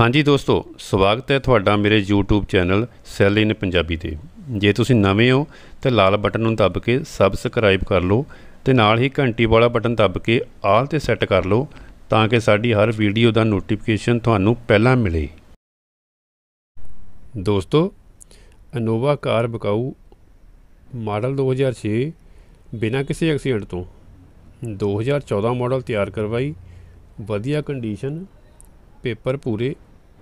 ਹਾਂਜੀ ਦੋਸਤੋ ਸਵਾਗਤ ਹੈ ਤੁਹਾਡਾ ਮੇਰੇ YouTube channel sell in Punjabi ਤੇ ਜੇ ਤੁਸੀਂ ਨਵੇਂ ਹੋ ਤਾਂ ਲਾਲ ਬਟਨ ਨੂੰ ਦੱਬ ਕੇ ਸਬਸਕ੍ਰਾਈਬ ਕਰ ਲਓ ਤੇ ਨਾਲ ਹੀ ਘੰਟੀ ਵਾਲਾ ਬਟਨ ਦੱਬ ਕੇ ਆਲ ਤੇ ਸੈੱਟ ਕਰ ਲਓ ਤਾਂ ਕਿ ਸਾਡੀ ਹਰ ਵੀਡੀਓ ਦਾ ਨੋਟੀਫਿਕੇਸ਼ਨ ਤੁਹਾਨੂੰ ਪਹਿਲਾਂ ਮਿਲੇ ਦੋਸਤੋ ਅਨੋਵਾ ਕਾਰ ਬਕਾਉ ਮਾਡਲ 2006 ਬਿਨਾਂ ਕਿਸੇ ਐਕਸੀਡੈਂਟ ਤੋਂ 2014 ਮਾਡਲ ਤਿਆਰ ਕਰਵਾਈ ਵਧੀਆ ਕੰਡੀਸ਼ਨ ਪੇਪਰ ਪੂਰੇ